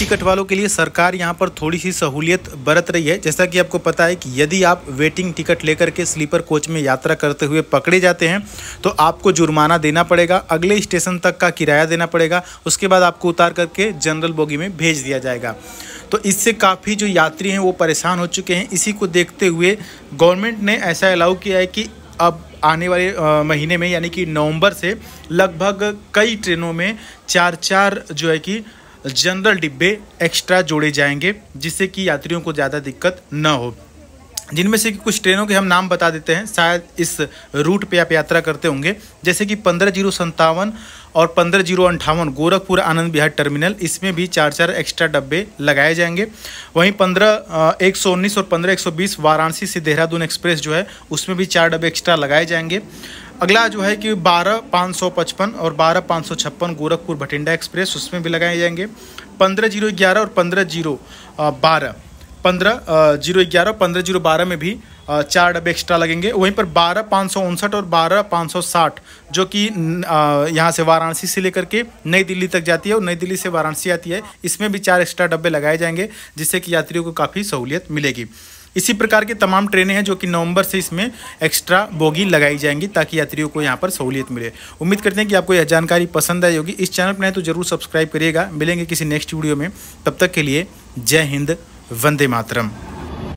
ticket वालों के लिए सरकार यहाँ पर थोड़ी सी सहूलियत बरत रही है जैसा कि आपको पता है कि यदि आप वेटिंग टिकट लेकर के स्लीपर कोच में यात्रा करते हुए पकड़े जाते हैं तो आपको जुर्माना देना पड़ेगा अगले स्टेशन तक का किराया देना पड़ेगा उसके बाद आपको उतार करके जनरल बोगी में भेज दिया जाएगा तो इससे काफ़ी जो यात्री हैं वो परेशान हो चुके हैं इसी को देखते हुए गवर्नमेंट ने ऐसा अलाउ किया है कि अब आने वाले महीने में यानी कि नवंबर से लगभग कई ट्रेनों में चार चार जो है कि जनरल डिब्बे एक्स्ट्रा जोड़े जाएंगे जिससे कि यात्रियों को ज़्यादा दिक्कत न हो जिनमें से कि कुछ ट्रेनों के हम नाम बता देते हैं शायद इस रूट पे आप यात्रा करते होंगे जैसे कि पंद्रह जीरो संतावन और पंद्रह जीरो अंठावन गोरखपुर आनंद बिहार टर्मिनल इसमें भी चार चार एक्स्ट्रा डब्बे लगाए जाएंगे वहीं पंद्रह एक सौ उन्नीस और पंद्रह एक सौ बीस वाराणसी से देहरादून एक्सप्रेस जो है उसमें भी चार डब्बे एक्स्ट्रा लगाए जाएंगे अगला जो है कि बारह पाँच सौ पचपन और बारह पाँच सौ छप्पन गोरखपुर भटिंडा एक्सप्रेस उसमें भी लगाए जाएंगे पंद्रह जीरो ग्यारह और पंद्रह जीरो बारह पंद्रह जीरो ग्यारह पंद्रह जीरो बारह में भी चार डब्बे एक्स्ट्रा लगेंगे वहीं पर बारह पाँच सौ उनसठ और बारह पाँच सौ साठ जो कि यहाँ से वाराणसी से लेकर के नई दिल्ली तक जाती है और नई दिल्ली से वाराणसी आती है इसमें भी चार एक्स्ट्रा डब्बे लगाए जाएंगे जिससे कि यात्रियों को काफ़ी सहूलियत मिलेगी इसी प्रकार की तमाम ट्रेनें हैं जो कि नवंबर से इसमें एक्स्ट्रा बोगी लगाई जाएंगी ताकि यात्रियों को यहाँ पर सहूलियत मिले उम्मीद करते हैं कि आपको यह जानकारी पसंद आई होगी इस चैनल पर नहीं तो जरूर सब्सक्राइब करिएगा मिलेंगे किसी नेक्स्ट वीडियो में तब तक के लिए जय हिंद वंदे मातरम